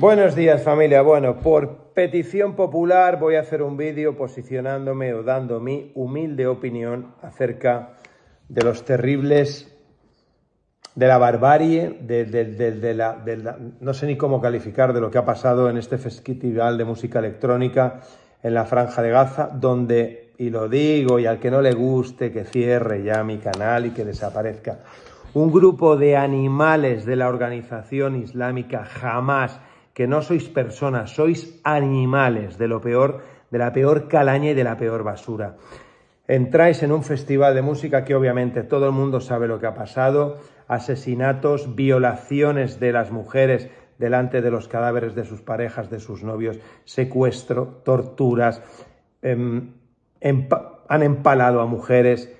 Buenos días familia. Bueno, por petición popular voy a hacer un vídeo posicionándome o dando mi humilde opinión acerca de los terribles, de la barbarie, de, de, la, la, no sé ni cómo calificar de lo que ha pasado en este festival de música electrónica en la Franja de Gaza, donde, y lo digo, y al que no le guste, que cierre ya mi canal y que desaparezca. Un grupo de animales de la organización islámica jamás que no sois personas, sois animales de lo peor, de la peor calaña y de la peor basura. Entráis en un festival de música que obviamente todo el mundo sabe lo que ha pasado, asesinatos, violaciones de las mujeres delante de los cadáveres de sus parejas, de sus novios, secuestro, torturas, em, han empalado a mujeres.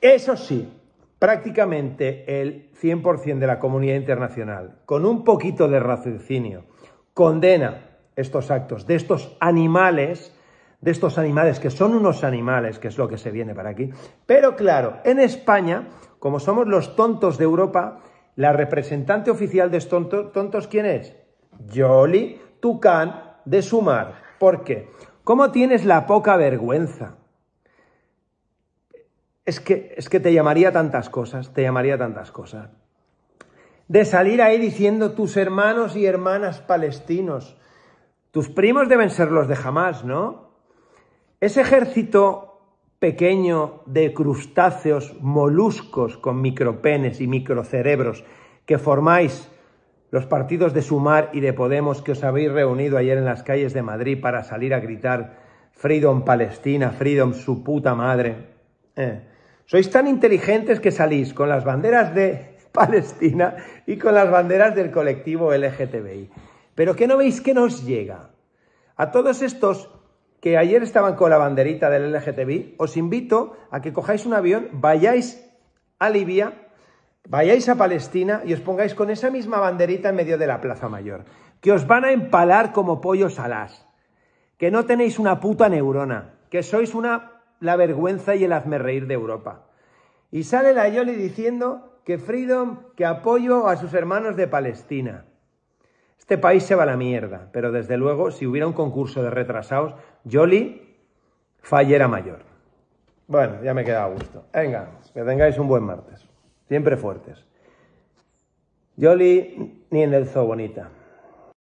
Eso sí, prácticamente el 100% de la comunidad internacional, con un poquito de raciocinio condena estos actos de estos animales, de estos animales que son unos animales, que es lo que se viene para aquí. Pero claro, en España, como somos los tontos de Europa, la representante oficial de estos tontos, ¿quién es? Jolly Tucán de Sumar. ¿Por qué? ¿Cómo tienes la poca vergüenza? es que te llamaría tantas cosas, te llamaría tantas cosas de salir ahí diciendo tus hermanos y hermanas palestinos. Tus primos deben ser los de jamás, ¿no? Ese ejército pequeño de crustáceos, moluscos con micropenes y microcerebros que formáis los partidos de Sumar y de Podemos que os habéis reunido ayer en las calles de Madrid para salir a gritar Freedom Palestina, Freedom su puta madre. ¿eh? Sois tan inteligentes que salís con las banderas de Palestina y con las banderas del colectivo LGTBI. Pero que no veis que nos llega. A todos estos que ayer estaban con la banderita del LGTBI, os invito a que cojáis un avión, vayáis a Libia, vayáis a Palestina y os pongáis con esa misma banderita en medio de la Plaza Mayor, que os van a empalar como pollos alas, que no tenéis una puta neurona, que sois una la vergüenza y el reír de Europa. Y sale la Yoli diciendo que freedom, que apoyo a sus hermanos de Palestina. Este país se va a la mierda, pero desde luego, si hubiera un concurso de retrasados, Jolly fallera mayor. Bueno, ya me queda a gusto. Venga, que tengáis un buen martes. Siempre fuertes. Jolly, ni en el zoo bonita.